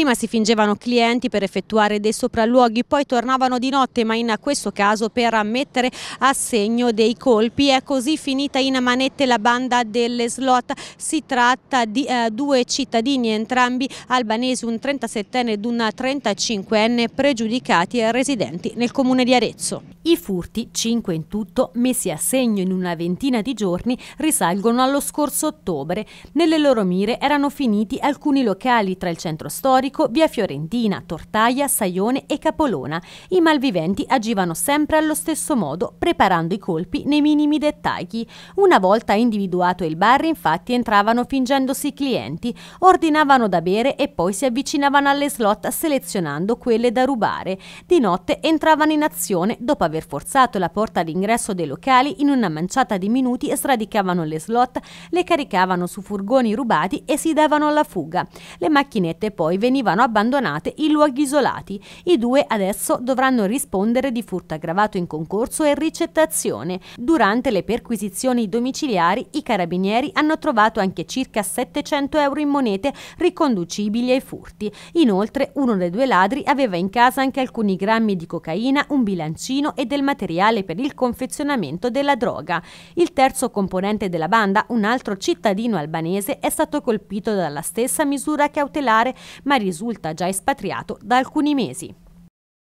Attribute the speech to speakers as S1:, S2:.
S1: Prima si fingevano clienti per effettuare dei sopralluoghi, poi tornavano di notte, ma in questo caso per mettere a segno dei colpi. È così finita in manette la banda delle slot. Si tratta di eh, due cittadini, entrambi albanesi, un 37enne ed un 35enne, pregiudicati e residenti nel comune di Arezzo. I furti, 5 in tutto, messi a segno in una ventina di giorni, risalgono allo scorso ottobre. Nelle loro mire erano finiti alcuni locali tra il centro storico storico via Fiorentina, Tortaia, Saione e Capolona. I malviventi agivano sempre allo stesso modo, preparando i colpi nei minimi dettagli. Una volta individuato il bar, infatti, entravano fingendosi clienti, ordinavano da bere e poi si avvicinavano alle slot selezionando quelle da rubare. Di notte entravano in azione, dopo aver forzato la porta d'ingresso dei locali, in una manciata di minuti sradicavano le slot, le caricavano su furgoni rubati e si davano alla fuga. Le macchinette poi venivano venivano abbandonate in luoghi isolati. I due adesso dovranno rispondere di furto aggravato in concorso e ricettazione. Durante le perquisizioni domiciliari i carabinieri hanno trovato anche circa 700 euro in monete riconducibili ai furti. Inoltre uno dei due ladri aveva in casa anche alcuni grammi di cocaina, un bilancino e del materiale per il confezionamento della droga. Il terzo componente della banda, un altro cittadino albanese, è stato colpito dalla stessa misura cautelare ma risulta già espatriato da alcuni mesi.